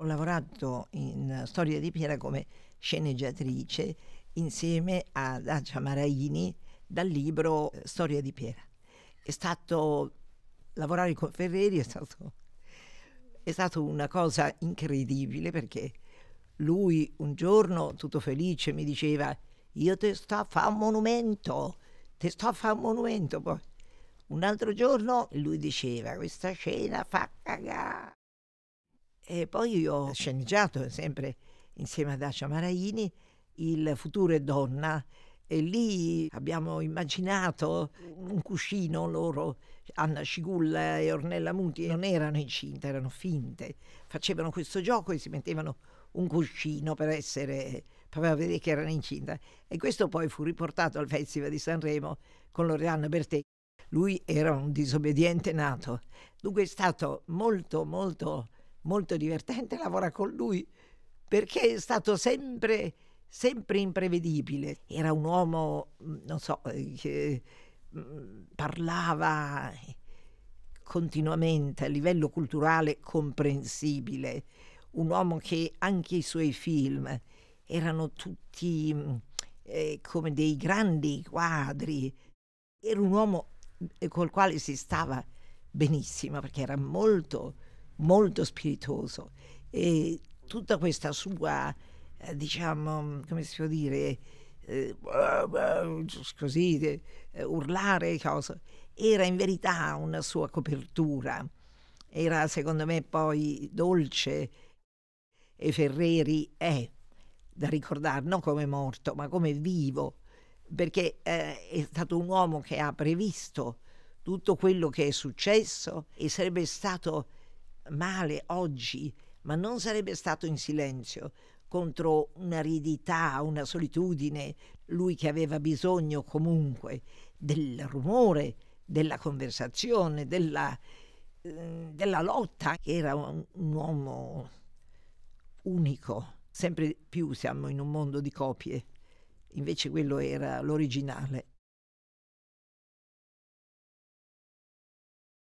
Ho lavorato in Storia di Piera come sceneggiatrice insieme a Dacia Maraini dal libro eh, Storia di Piera. È stato lavorare con Ferreri è stato, è stato una cosa incredibile perché lui un giorno tutto felice mi diceva io te sto a fare un monumento, te sto a fare un monumento. Poi un altro giorno lui diceva questa scena fa cagare. E poi io ho sceneggiato sempre insieme ad Acia Maraini Il futuro è donna e lì abbiamo immaginato un cuscino loro, Anna Sciculla e Ornella Muti, non erano incinte, erano finte, facevano questo gioco e si mettevano un cuscino per essere per vedere che erano incinte. e questo poi fu riportato al Festival di Sanremo con Loredana Bertè. Lui era un disobbediente nato, dunque è stato molto molto molto divertente, lavora con lui perché è stato sempre, sempre imprevedibile. Era un uomo, mm, non so, eh, che mm, parlava continuamente a livello culturale comprensibile, un uomo che anche i suoi film erano tutti mm, eh, come dei grandi quadri, era un uomo eh, col quale si stava benissimo perché era molto molto spiritoso e tutta questa sua, eh, diciamo, come si può dire, eh, così, eh, urlare cosa, era in verità una sua copertura, era secondo me poi dolce e Ferreri è da ricordare non come morto ma come vivo perché eh, è stato un uomo che ha previsto tutto quello che è successo e sarebbe stato male oggi, ma non sarebbe stato in silenzio contro un'aridità, una solitudine, lui che aveva bisogno comunque del rumore, della conversazione, della, eh, della lotta, era un, un uomo unico. Sempre più siamo in un mondo di copie, invece quello era l'originale.